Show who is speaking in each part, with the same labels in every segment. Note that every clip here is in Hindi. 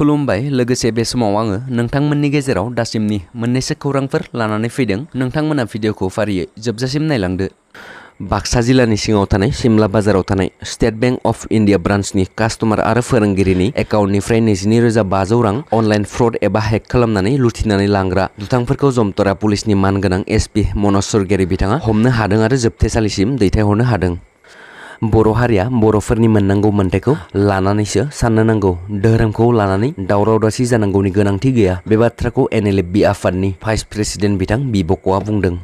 Speaker 1: kulum bay lege se be semo wange neng tang meni geze rau da sim ni meni kurang fer lana ne fideng neng tang mena fideng ko farie jeb ze sim nai lang de bak sa zila singa utane sim laba ze state bank of india branch ni customer are fer ngi rini e kau ni fren ni zini reza ba ze online fraud e ba kalam nani luti nani lang ra du tang zom tora polis ni man genang sp monosur geri bitanga hom ne hadeng are zeb te salisim de te hona hadeng boro haria boro ferni menanggo menteko lana nisya sana nanggo dharam ko lana ni daura urasi zanango ni genang tiga ya bebatrako nlb afan ni vice president bitang biboko abung deng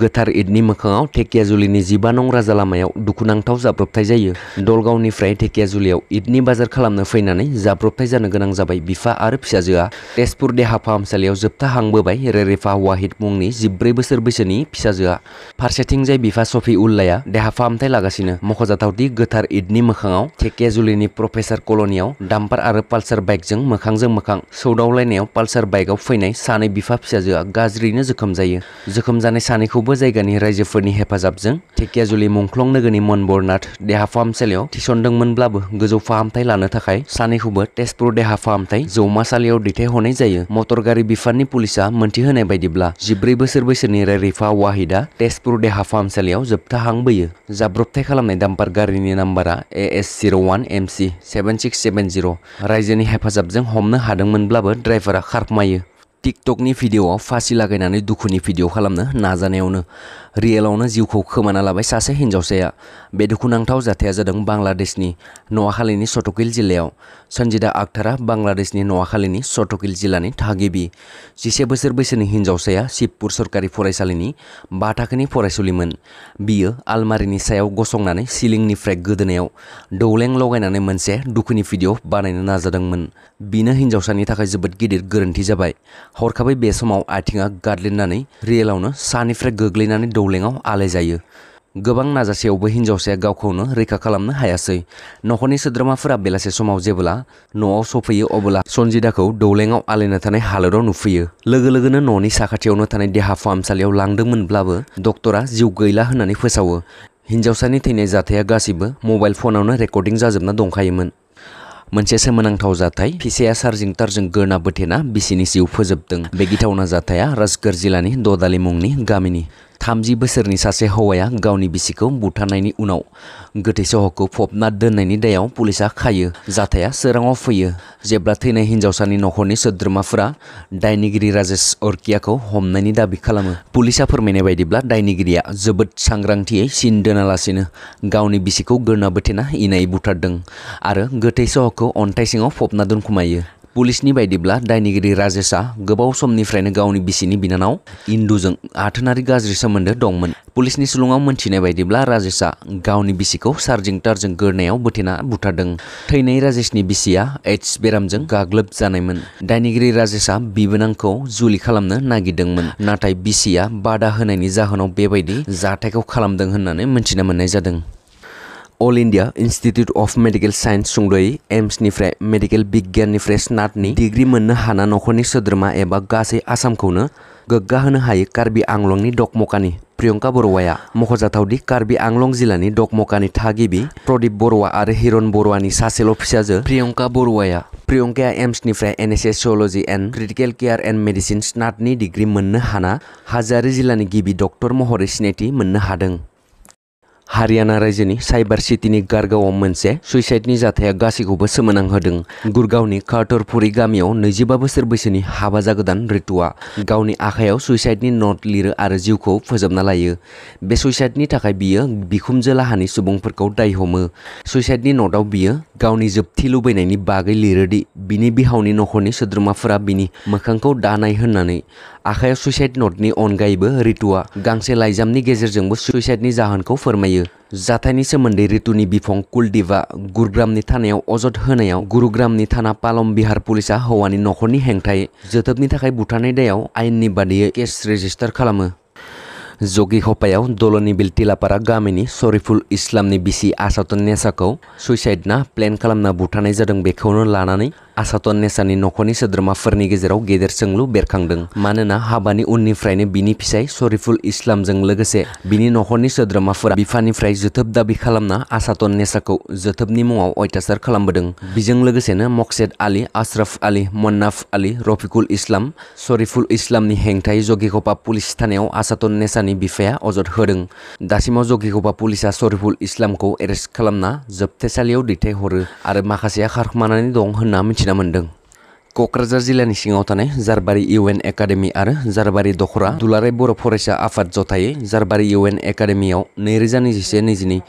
Speaker 1: गोथार ईदनि मोखाङाव टेकियाजुलिनि जिबा नं राजालामायाव दुखुनांथाव जाब्रबथाय जायो दलगावनिफ्राय टेकियाजुलियाव ईदनि बाजार खालामनो फैनानै जाब्रबथाय जानो गोनां जाबाय बिफा आरो फिसाजोआ तेजपुर देहा फाहामसालियाव जोबथा हांबोबाय रेरेफा वाहिद मुंनि जिब्रै बोसोर बैसोनि फिसाजोआ फारसेथिंजाय बिफा सफि उल्लाया देहा फाहामथाय लागासिनो मख'जाथावदि गोथार ईदनि मोखाङाव टेकियाजुलिनि प्रफेसार कल'नियाव दाम्पार आरो पालसार बाइकजों मोखांजों मोखां सौदावलायनायाव पालसार बाइकआव फैनाय सानै बिफा फिसाजोआ गाज्रियैनो जोखोम जायो जोखोम जानाय सानैखौ बेखौबो जायगानि रायजोफोरनि हेफाजाबजों टेकियाजुलि मुंख्लं नोगोरनि मनबरनाथ देहा फाहामसालियाव थिसनदोंमोनब्लाबो गोजौ फाहामथाय लानो थाखाय सानैखौबो तेजपुर देहा फाहामथाय जौमासालियाव दैथायहरनाय जायो मटर गारि बिफाननि पुलिसा मोन्थिहोनाय बायदिब्ला जिब्रै बोसोर बैसोनि रेरिफा वाहिदा तेजपुर देहा फाहामसालियाव जोबथा हां बोयो जाब्रबथाय खालामनाय दाम्पार गारिनि नाम्बारा A S zero' one M C seven six seven zero' रायजोनि हेफाजाबजों हमनो हादोंमोनब्लाबो ड्राइभारा खारखोमायो TikTok ni video fasi lagi nani duku ni video kalam na naza ne ona real ona ziu kau kemana lah bay sase hinjau seya be duku nang tau zat ya zadang Bangladesh ni noa hal ini sotokil jilau sanjida aktara Bangladesh ni noa hal ini sotokil jilani thagi bi si sebesar besar ni hinjau seya si pursor kari forest hal ini batak ni suliman biya almari ni saya gosong nani siling ni frag gud neo doleng logai nani mense duku ni video naza nazadang men bina hinjau sani thakai zebat gidir garanti zabay हरखाबै बे समाव आथिङा गादलिननानै रियेलावनो सानिफ्राय गोग्लैनानै दौलेङाव आलायजायो गोबां नाजासेयावबो हिन्जावसाया गावखौनो रैखा खालामनो हायासै न'खरनि सोद्रोमाफोरा बेलासे समाव जेब्ला न'आव सफैयो अब्ला सन्जिदाखौ दौलेङाव आलायना थानाय हालोदाव नुफैयो लोगो लोगोनो न'नि साखाथियावनो थानाय देहा फाहामसालियाव लांदोंमोनब्लाबो डक्टरा जिउ गैला होननानै फोसावो हिन्जावसानि थैनाय जाथाया गासिबो मबाइल फनावनो रेकर्डिं जाजोबना दंखायोमोन मोनसे सोमोनांथाव जाथाय फिसाया चार्जिं तारजों गोना बोथेना बिसिनि जिउ फोजोबदों बे गिथावना जाथाया राजगोर जिल्लानि ददालि मुंनि गामिनि थामजि बोसोरनि सासे हौवाया गावनि बिसिखौ बुथारनायनि उनाव गोथै सहखौ फबना दोननायनि दायाव पुलिसा खायो जाथाया सोराङाव फैयो जेब्ला थैनाय हिन्जावसानि न'खरनि सोद्रोमाफोरा दायनिगिरि राजेश अर्कियाखौ हमनायनि दाबि खालामो पुलिसा फोरमायनाय बायदिब्ला दायनिगिरिया जोबोद सांग्रांथियै सिन दोनालासिनो गावनि बिसिखौ गोरना बोथेना इनाय बुथारदों आरो गोथै सहखौ अन्थाइ सिङाव फबना दोनखुमायो पुलिसनि बायदिब्ला दायनिगिरि राजेशआ गोबाव समनिफ्रायनो गावनि बिसिनि बिनानाव इन्दुजों आथोनारि गाज्रि सोमोन्दो दंमोन पुलिसनि सुलुङाव मोन्थिनाय बायदिब्ला राजेशआ गावनि बिसिखौ सार्जिं टारजों गोरनायाव बोथेना बुथारदों थैनाय राजेशनि बिसिया एड्स बेरामजों गाग्लोब जानायमोन दायनिगिरि राजेशआ बिबोनांखौ जुलि खालामनो नागिरदोंमोन नाथाय बिसिया बादा होनायनि जाहोनाव बेबायदि जाथायखौ खालामदों होननानै मोन्थिना मोननाय जादों All India Institute of Medical Science সুন্দরী এইমসনিফ্রাই মেডিকেল বিজ্ঞাননিফ্রাই স্নাটনি ডিগ্রি মনে হানা নখরনি সদ্রমা এবার গাছ আসামকে গগ্গা হন হায় কার্বি আংলংনি ডকমকানি প্রিয়ঙ্কা বরয়া মখজাতাউদি কার্বি আংলং জেলানি ডকমকানি থাকিবি প্রদীপ বরুয়া আর হিরণ বরুয়ানি সাসেল অফিসার প্রিয়ঙ্কা বরুয়া প্রিয়ঙ্কা এইমসনিফ্রাই এনএসএস সিওলজি and critical care and medicine স্নাটনি ডিগ্রি মনে হানা হাজারি জেলানি গিবি ডক্টর মহরের সিনাইটি মনে হাদ हारियाना रायजोनि साइबार सिटिनि गारगावआव मोनसे सुइसाइडनि जाथाया गासैखौबो सोमोनांहोदों गुरगावनि कारटरपुरि गामियाव नैजिबा बोसोर बैसोनि हाबा जागोदान रितुआ गावनि आखायाव सुइसाइडनि नट लिरो आरो जिउखौ फोजोबना लायो बे सुइसाइडनि थाखाय बियो बिखुमजो लाहानि सुबुंफोरखौ दाय हमो सूसाइडनी नटआव बियो गावनि जोबथि लुबैनायनि बागै लिरोदि बिनि बिहावनि न'खरनि सोद्रोमाफोरा बिनि मोखांखौ दानाय होननानै आखायाव सुइसाइड नटनि अनगायैबो रितुआ गांसे लाइजामनि गेजेरजोंबो सुइसाइडनि जाहोनखौ फोरमायो जाथायनि सोमोन्दै रितुनि बिफं कुलदीपआ गुरुग्रामनि थानायाव अजद होनायाव गुरुग्रामनि थाना पालम विहार पुलिस हौवानि नखरनि हेंथायै जोथोबनि थाखाय बुथारनाय दायाव आयेननि बादियै केस रेजिस्टार खालामो जगिहपायाव दलनि बिलटिलापारा गामिनि शरीफुल इस्लामनि बिसि आसातन नेसाखौ सुइसाइडना प्लेन खालामना बुथारनाय जादों बेखौनो लानानै आसातन नेसानि न'खरनि सोद्रोमाफोरनि गेजेराव गेदेर सोंलु बेरखांदों मानोना हाबानि उननिफ्रायनो बिनि फिसाय शरीफुल इस्लामजों लोगोसे बिनि न'खरनि सोद्रोमाफोरा बिफानिफ्राय जोथोब दाबि खालामना आसातन नेसाखौ जोथोबनि मुङाव अत्याचार खालामबोदों बेजों लोगोसेनो मकसेद आली आश्रफ आली मन्नाफ आली रफिकुल इस्लाम शरीफुल इस्लामनि हेंथायै जगिघपा पुलिस थानायाव आसातन नेसानि बिफाया अजद होदों दासिमाव जगिघपा पुलिसा शरीफुल इस्लामखौ एरेस्ट खालामना जोबथेसालियाव दैथायहरो आरो माखासेया खारखोमानानै दं होनना मिथिना मोन्दों क'क्राझार जिल्लानि सिङाव थानाय जारबारि इउ एन एकाडेमि आरो जारबारि दखरा दुलाराय बर' फरायसा आफाद जथायै जारबारि इउ एन एकाडेमियाव नैरोजा नैजिसे नैजिनै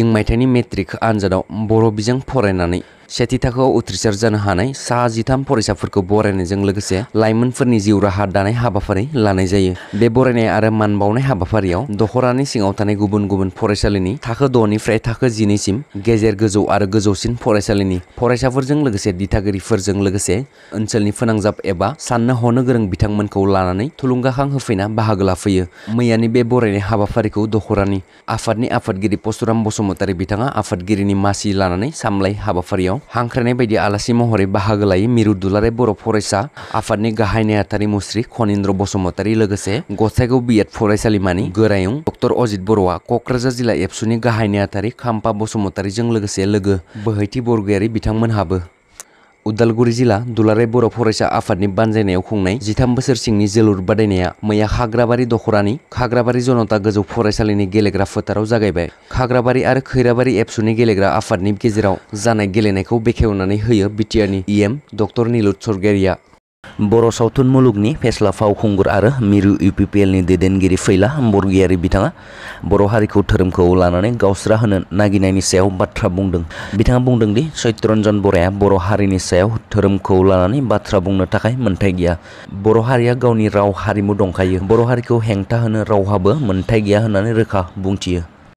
Speaker 1: इं मायथाइनि मेट्रिक आनजादाव बर' बिजों फरायनानै seti takau utrisar jana hanai sajitam porisa furku borene jeng legese laimun furni ziu raha danai haba fari lanai zaiye be borene are man baune haba fariau dohorani sing autane gubun gubun porisa lini takau doni fre takau zini sim gezer gezo are gezo sin porisa lini porisa fur jeng legese di tagari fur jeng legese ancel ni fenang zap eba san na hono gereng bitang man kau lanani tulungga hang hafina bahagla fuyu meyani be borene haba fari kau dohorani afad ni afad giri posturam bosomotari bitanga afad giri ni masih lanani samlay haba fariau hangkrane bedi alasi mohore bahagalai miru dulare boro foresa afani gahaine atari musri konindro bosomotari legese gosego biat foresa limani gerayung doktor ozid borowa kokraza zila epsuni gahaine atari kampa bosomotari jeng legese lege behaiti borgeri bitang menhabe Udalguri जिल्ला दुलाराय बर' फरायसा आफादनि बानजायनायाव खुंनाय जिथाम बोसोर सिंनि जोलुर बादायनाया मैया खाग्राबारि दखरानि खाग्राबारि जनता गोजौ फरायसालिनि गेलेग्रा फोथाराव जागायबाय खाग्राबारि आरो खैराबारि एबसुनि गेलेग्रा आफादनि गेजेराव जानाय गेलेनायखौ बेखेवनानै होयो बिटिआरनि इएम डक्टर निलुत सरगारिया बर' सावथुन मुलुगनि फेस्ला फावखुंगुर आरो मिरु इउ पि पि एल नि दैदेनगिरि फैला बर्गियारि बिथाङा बर' हारिखौ धोरोमखौ लानानै गावस्रा होनो नागिनायनि सायाव बाथ्रा बुंदों बिथाङा बुंदों दि सत्यरन्जन बर'आ बर' हारिनि सायाव धोरोमखौ लानानै बाथ्रा बुंनो थाखाय मोन्थाय गैया बर' हारिया गावनि राव हारिमु दंखायो बर' हारिखौ हेंथा होनो रावहाबो मोन्थाय गैया होननानै रोखा बुंथियो